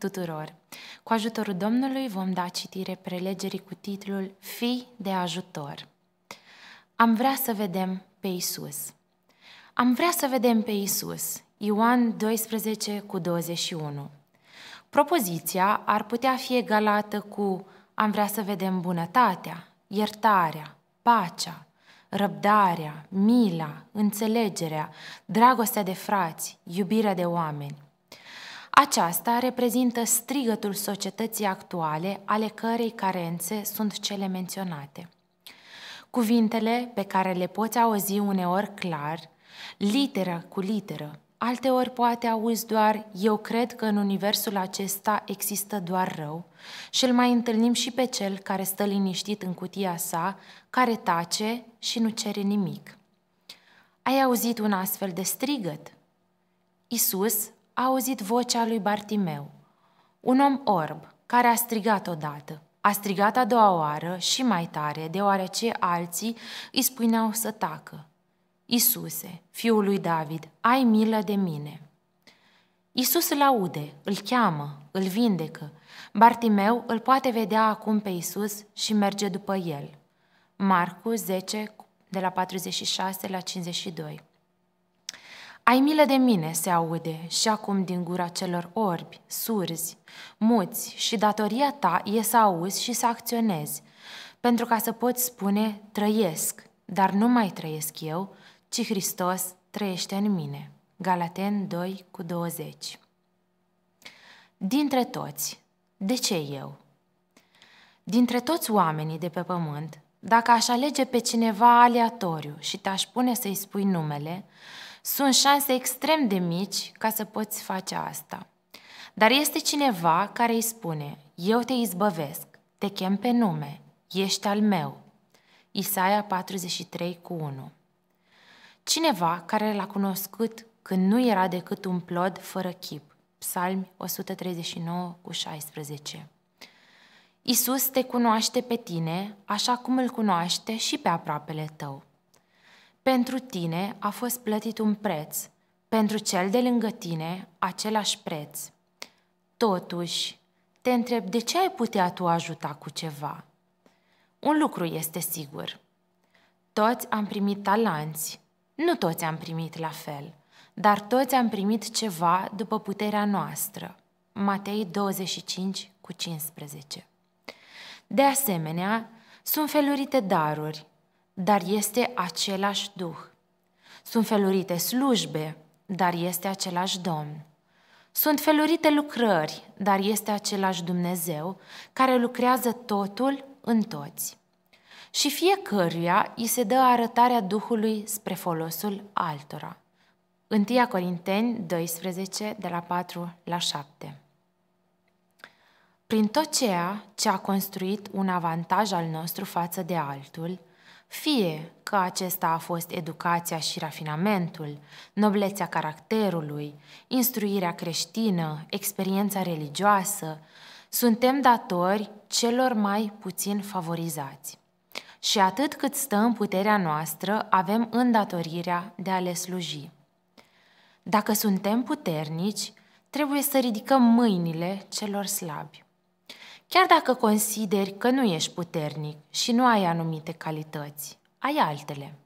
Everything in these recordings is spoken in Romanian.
tuturor! Cu ajutorul Domnului vom da citire prelegerii cu titlul Fii de ajutor. Am vrea să vedem pe Isus. Am vrea să vedem pe Isus. Ioan 12 cu 21. Propoziția ar putea fi egalată cu am vrea să vedem bunătatea, iertarea, pacea, răbdarea, mila, înțelegerea, dragostea de frați, iubirea de oameni. Aceasta reprezintă strigătul societății actuale, ale cărei carențe sunt cele menționate. Cuvintele pe care le poți auzi uneori clar, literă cu literă, alteori poate auzi doar eu cred că în universul acesta există doar rău și îl mai întâlnim și pe cel care stă liniștit în cutia sa, care tace și nu cere nimic. Ai auzit un astfel de strigăt? Isus a auzit vocea lui Bartimeu, un om orb, care a strigat odată. A strigat a doua oară și mai tare, deoarece alții îi spuneau să tacă. Isuse, fiul lui David, ai milă de mine. Isus îl aude, îl cheamă, îl vindecă. Bartimeu îl poate vedea acum pe Isus și merge după el. Marcu 10, de la 46 la 52. Ai milă de mine, se aude, și acum din gura celor orbi, surzi, muți, și datoria ta e să auzi și să acționezi, pentru ca să poți spune, trăiesc, dar nu mai trăiesc eu, ci Hristos trăiește în mine. Galaten 2 cu 20 Dintre toți, de ce eu? Dintre toți oamenii de pe pământ, dacă aș alege pe cineva aleatoriu și te-aș pune să-i spui numele, sunt șanse extrem de mici ca să poți face asta. Dar este cineva care îi spune, eu te izbăvesc, te chem pe nume, ești al meu. Isaia 43 cu 1 Cineva care l-a cunoscut când nu era decât un plod fără chip. Psalmi 139 cu 16 Isus te cunoaște pe tine așa cum îl cunoaște și pe aproapele tău. Pentru tine a fost plătit un preț, pentru cel de lângă tine același preț. Totuși, te întreb de ce ai putea tu ajuta cu ceva? Un lucru este sigur. Toți am primit talanți, nu toți am primit la fel, dar toți am primit ceva după puterea noastră. Matei 25 cu 15 De asemenea, sunt felurite daruri, dar este același Duh. Sunt felurite slujbe, dar este același Domn. Sunt felurite lucrări, dar este același Dumnezeu care lucrează totul în toți. Și fiecăruia îi se dă arătarea Duhului spre folosul altora. 1 Corinteni 12, de la 4 la 7 Prin tot ceea ce a construit un avantaj al nostru față de altul – fie că acesta a fost educația și rafinamentul, noblețea caracterului, instruirea creștină, experiența religioasă, suntem datori celor mai puțin favorizați. Și atât cât stă în puterea noastră, avem îndatorirea de a le sluji. Dacă suntem puternici, trebuie să ridicăm mâinile celor slabi. Chiar dacă consideri că nu ești puternic și nu ai anumite calități, ai altele.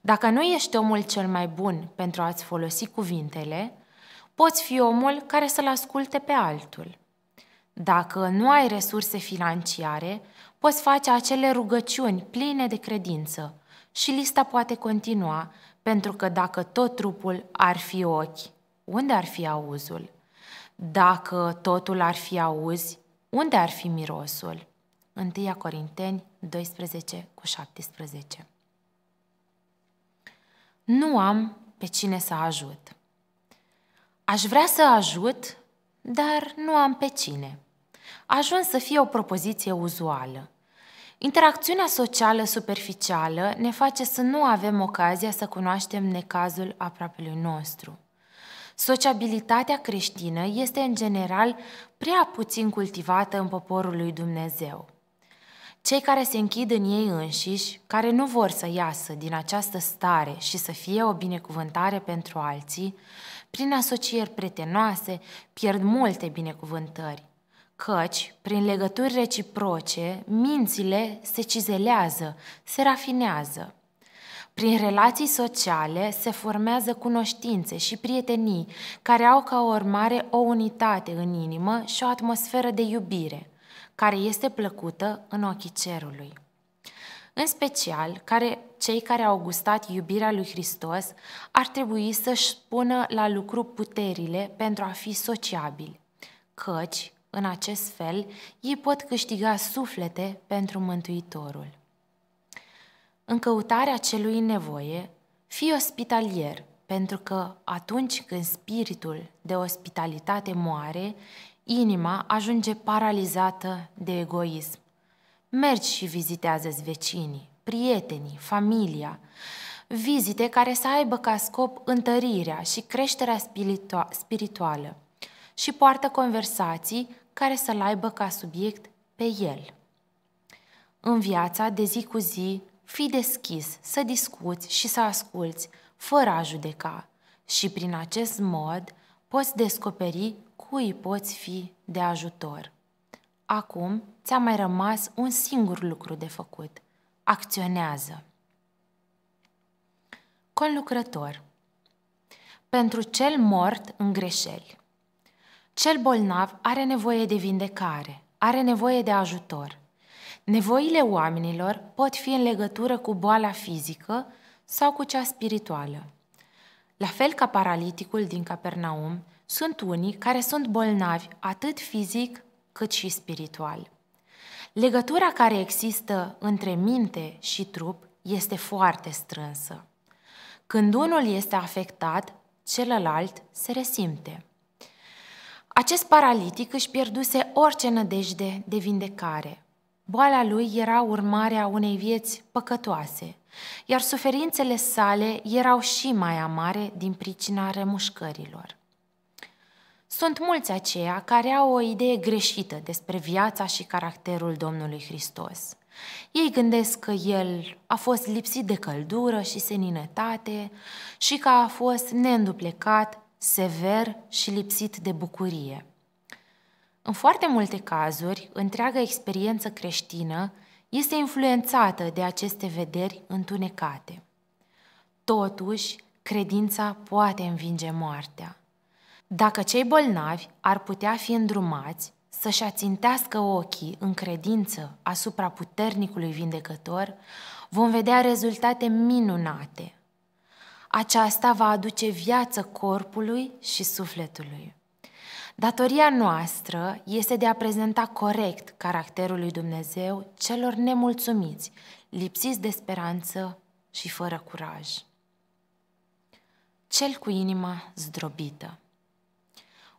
Dacă nu ești omul cel mai bun pentru a-ți folosi cuvintele, poți fi omul care să-l asculte pe altul. Dacă nu ai resurse financiare, poți face acele rugăciuni pline de credință și lista poate continua, pentru că dacă tot trupul ar fi ochi, unde ar fi auzul? Dacă totul ar fi auzi, unde ar fi mirosul? 1 Corinteni 12 cu 17 Nu am pe cine să ajut. Aș vrea să ajut, dar nu am pe cine. Ajuns să fie o propoziție uzuală. Interacțiunea socială superficială ne face să nu avem ocazia să cunoaștem necazul aproapelui nostru sociabilitatea creștină este în general prea puțin cultivată în poporul lui Dumnezeu. Cei care se închid în ei înșiși, care nu vor să iasă din această stare și să fie o binecuvântare pentru alții, prin asocieri pretenoase, pierd multe binecuvântări căci, prin legături reciproce, mințile se cizelează, se rafinează. Prin relații sociale se formează cunoștințe și prietenii care au ca urmare o unitate în inimă și o atmosferă de iubire, care este plăcută în ochii cerului. În special, care, cei care au gustat iubirea lui Hristos ar trebui să-și pună la lucru puterile pentru a fi sociabili, căci, în acest fel, ei pot câștiga suflete pentru Mântuitorul în căutarea celui nevoie, fii ospitalier, pentru că atunci când spiritul de ospitalitate moare, inima ajunge paralizată de egoism. Mergi și vizitează-ți vecinii, prietenii, familia, vizite care să aibă ca scop întărirea și creșterea spirituală și poartă conversații care să-l aibă ca subiect pe el. În viața de zi cu zi, Fii deschis să discuți și să asculți, fără a judeca, și prin acest mod poți descoperi cui poți fi de ajutor. Acum ți-a mai rămas un singur lucru de făcut. Acționează! Conlucrător Pentru cel mort în greșeli. Cel bolnav are nevoie de vindecare, are nevoie de ajutor. Nevoile oamenilor pot fi în legătură cu boala fizică sau cu cea spirituală. La fel ca paraliticul din Capernaum, sunt unii care sunt bolnavi atât fizic cât și spiritual. Legătura care există între minte și trup este foarte strânsă. Când unul este afectat, celălalt se resimte. Acest paralitic își pierduse orice nădejde de vindecare. Boala lui era urmarea unei vieți păcătoase, iar suferințele sale erau și mai amare din pricina remușcărilor. Sunt mulți aceia care au o idee greșită despre viața și caracterul Domnului Hristos. Ei gândesc că el a fost lipsit de căldură și seninătate și că a fost neînduplecat, sever și lipsit de bucurie – în foarte multe cazuri, întreaga experiență creștină este influențată de aceste vederi întunecate. Totuși, credința poate învinge moartea. Dacă cei bolnavi ar putea fi îndrumați să-și ațintească ochii în credință asupra puternicului vindecător, vom vedea rezultate minunate. Aceasta va aduce viață corpului și sufletului. Datoria noastră este de a prezenta corect caracterul lui Dumnezeu celor nemulțumiți, lipsiți de speranță și fără curaj. Cel cu inima zdrobită.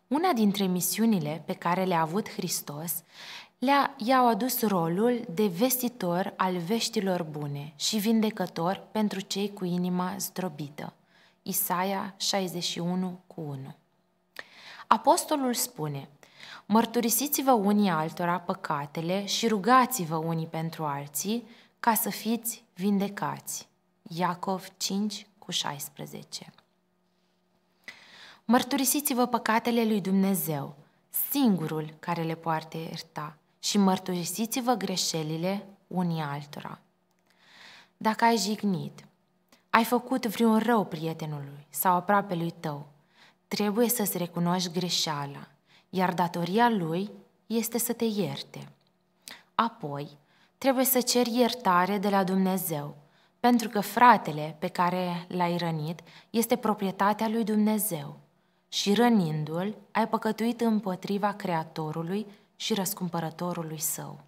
Una dintre misiunile pe care le-a avut Hristos le-a, i-au adus rolul de vestitor al veștilor bune și vindecător pentru cei cu inima zdrobită. Isaia 61 cu 1 Apostolul spune, Mărturisiți-vă unii altora păcatele și rugați-vă unii pentru alții ca să fiți vindecați. Iacov 5 cu 16 Mărturisiți-vă păcatele lui Dumnezeu, singurul care le poate ierta, și mărturisiți-vă greșelile unii altora. Dacă ai jignit, ai făcut vreun rău prietenului sau aproape lui tău, Trebuie să-ți recunoști greșeala, iar datoria lui este să te ierte. Apoi, trebuie să ceri iertare de la Dumnezeu, pentru că fratele pe care l-ai rănit este proprietatea lui Dumnezeu și rănindu-l, ai păcătuit împotriva Creatorului și răscumpărătorului său.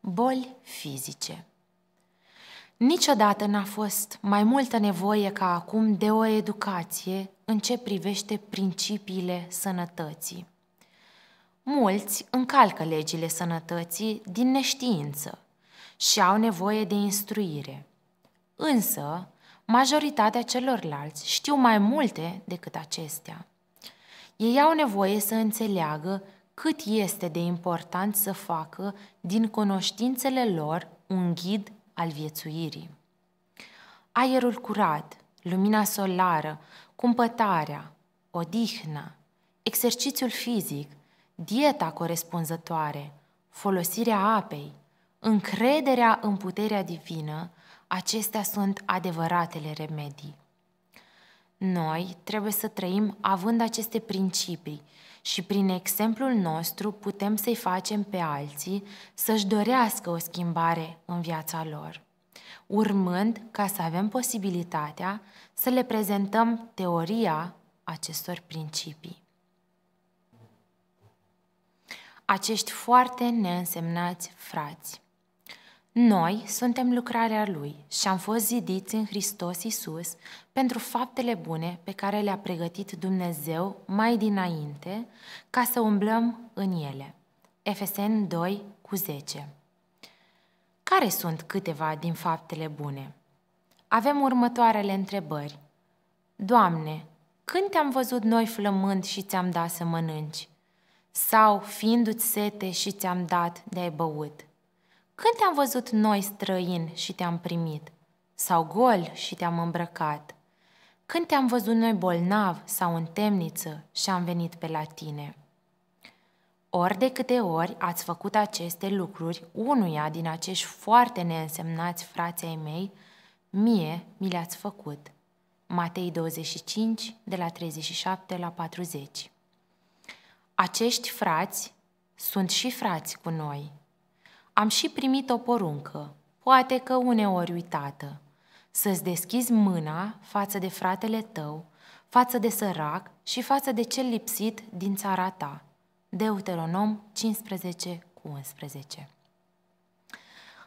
Boli fizice Niciodată n-a fost mai multă nevoie ca acum de o educație în ce privește principiile sănătății. Mulți încalcă legile sănătății din neștiință și au nevoie de instruire. Însă, majoritatea celorlalți știu mai multe decât acestea. Ei au nevoie să înțeleagă cât este de important să facă din cunoștințele lor un ghid al viețuirii. Aerul curat, lumina solară, cumpătarea, odihna, exercițiul fizic, dieta corespunzătoare, folosirea apei, încrederea în puterea divină, acestea sunt adevăratele remedii. Noi trebuie să trăim având aceste principii și prin exemplul nostru putem să-i facem pe alții să-și dorească o schimbare în viața lor urmând ca să avem posibilitatea să le prezentăm teoria acestor principii. Acești foarte neînsemnați frați. Noi suntem lucrarea Lui și am fost zidiți în Hristos Isus pentru faptele bune pe care le-a pregătit Dumnezeu mai dinainte ca să umblăm în ele. Efeseni 2 cu 10 care sunt câteva din faptele bune? Avem următoarele întrebări. Doamne, când te-am văzut noi flămând și ți-am dat să mănânci? Sau fiindu-ți sete și ți-am dat de-ai băut? Când te-am văzut noi străin și te-am primit? Sau gol și te-am îmbrăcat? Când te-am văzut noi bolnav sau în temniță și am venit pe la tine?' Ori de câte ori ați făcut aceste lucruri unuia din acești foarte neînsemnați frații ai mei, mie mi le-ați făcut. Matei 25, de la 37 la 40 Acești frați sunt și frați cu noi. Am și primit o poruncă, poate că uneori uitată, să-ți deschizi mâna față de fratele tău, față de sărac și față de cel lipsit din țara ta – Deuteronom 15 cu 11.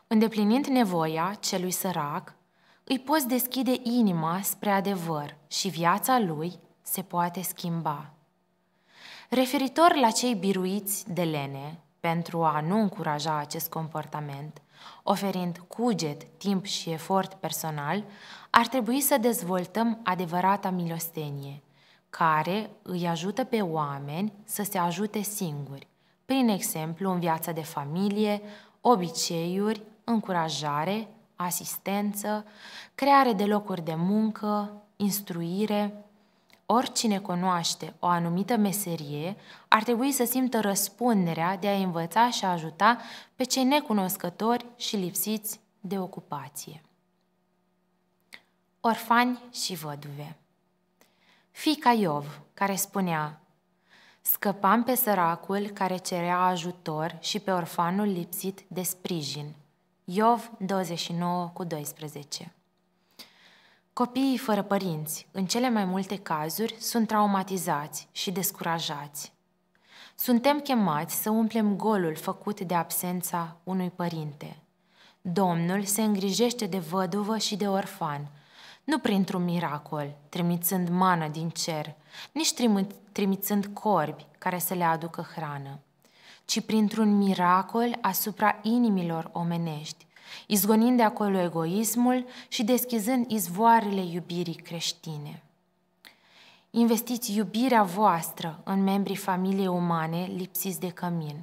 Îndeplinind nevoia celui sărac, îi poți deschide inima spre adevăr și viața lui se poate schimba. Referitor la cei biruiți de lene, pentru a nu încuraja acest comportament, oferind cuget, timp și efort personal, ar trebui să dezvoltăm adevărata milostenie – care îi ajută pe oameni să se ajute singuri, prin exemplu în viața de familie, obiceiuri, încurajare, asistență, creare de locuri de muncă, instruire. Oricine cunoaște o anumită meserie ar trebui să simtă răspunderea de a învăța și a ajuta pe cei necunoscători și lipsiți de ocupație. Orfani și văduve fica Iov, care spunea Scăpam pe săracul care cerea ajutor și pe orfanul lipsit de sprijin. Iov 29 cu 12 Copiii fără părinți, în cele mai multe cazuri, sunt traumatizați și descurajați. Suntem chemați să umplem golul făcut de absența unui părinte. Domnul se îngrijește de văduvă și de orfan – nu printr-un miracol, trimițând mană din cer, nici trimițând corbi care să le aducă hrană, ci printr-un miracol asupra inimilor omenești, izgonind de acolo egoismul și deschizând izvoarele iubirii creștine. Investiți iubirea voastră în membrii familiei umane lipsiți de cămin.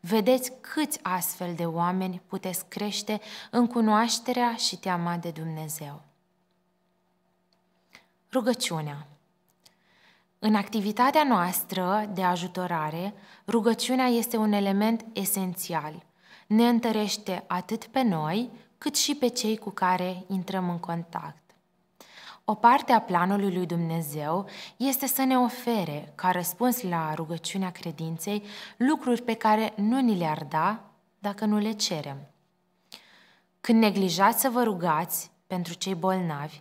Vedeți câți astfel de oameni puteți crește în cunoașterea și teama de Dumnezeu. Rugăciunea. În activitatea noastră de ajutorare, rugăciunea este un element esențial. Ne întărește atât pe noi, cât și pe cei cu care intrăm în contact. O parte a planului lui Dumnezeu este să ne ofere, ca răspuns la rugăciunea credinței, lucruri pe care nu ni le-ar da dacă nu le cerem. Când neglijați să vă rugați pentru cei bolnavi,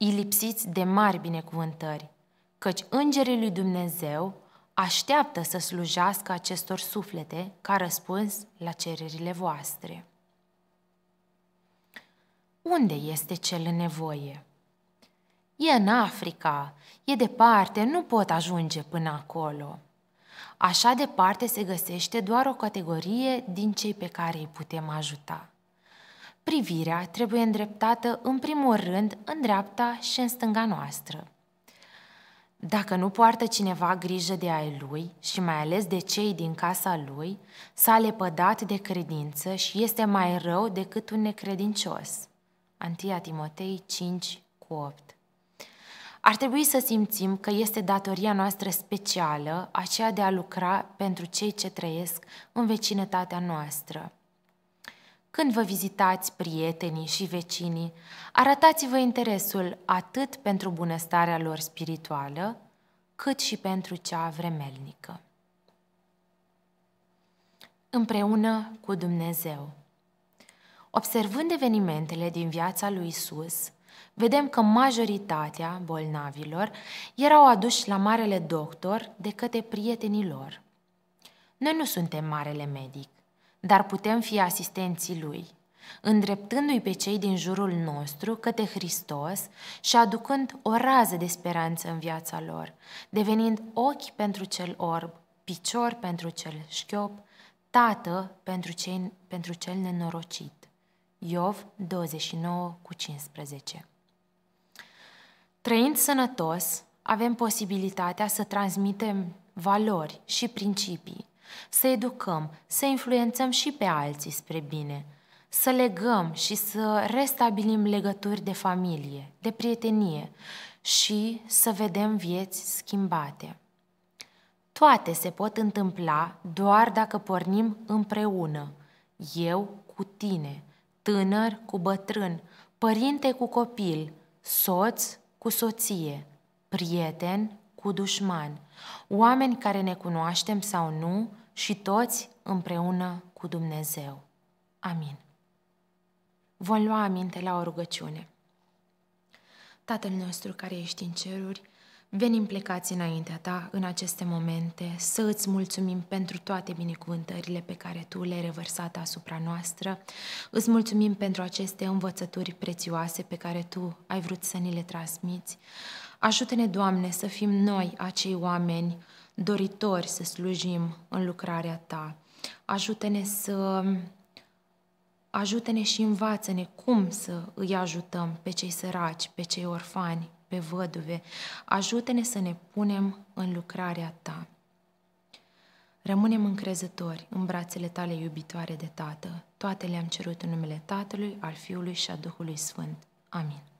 ilipsiți de mari binecuvântări, căci îngerii lui Dumnezeu așteaptă să slujească acestor suflete ca răspuns la cererile voastre. Unde este cel în nevoie? E în Africa, e departe, nu pot ajunge până acolo. Așa departe se găsește doar o categorie din cei pe care îi putem ajuta privirea trebuie îndreptată în primul rând în dreapta și în stânga noastră. Dacă nu poartă cineva grijă de ai lui și mai ales de cei din casa lui, s-a lepădat de credință și este mai rău decât un necredincios. Antia Timotei 5 cu 8 Ar trebui să simțim că este datoria noastră specială aceea de a lucra pentru cei ce trăiesc în vecinătatea noastră – când vă vizitați prietenii și vecinii, arătați-vă interesul atât pentru bunăstarea lor spirituală, cât și pentru cea vremelnică. Împreună cu Dumnezeu Observând evenimentele din viața lui Isus, vedem că majoritatea bolnavilor erau aduși la Marele Doctor de către prietenii lor. Noi nu suntem Marele Medic, dar putem fi asistenții Lui, îndreptându-i pe cei din jurul nostru către Hristos și aducând o rază de speranță în viața lor, devenind ochi pentru cel orb, picior pentru cel șchiop, tată pentru, cei, pentru cel nenorocit. Iov 29 cu 15 Trăind sănătos, avem posibilitatea să transmitem valori și principii să educăm, să influențăm și pe alții spre bine, să legăm și să restabilim legături de familie, de prietenie și să vedem vieți schimbate. Toate se pot întâmpla doar dacă pornim împreună, eu cu tine, tânăr cu bătrân, părinte cu copil, soț cu soție, prieten cu dușman, oameni care ne cunoaștem sau nu, și toți împreună cu Dumnezeu. Amin. Vom lua aminte la o rugăciune. Tatăl nostru care ești în ceruri, venim plecați înaintea ta în aceste momente să îți mulțumim pentru toate binecuvântările pe care tu le-ai revărsat asupra noastră. Îți mulțumim pentru aceste învățături prețioase pe care tu ai vrut să ni le transmiți. Ajută-ne, Doamne, să fim noi acei oameni doritori să slujim în lucrarea Ta. Ajută-ne să ajută-ne și învață-ne cum să îi ajutăm pe cei săraci, pe cei orfani, pe văduve. Ajută-ne să ne punem în lucrarea Ta. Rămânem încrezători în brațele tale iubitoare de Tată. Toate le-am cerut în numele Tatălui, al Fiului și a Duhului Sfânt. Amin.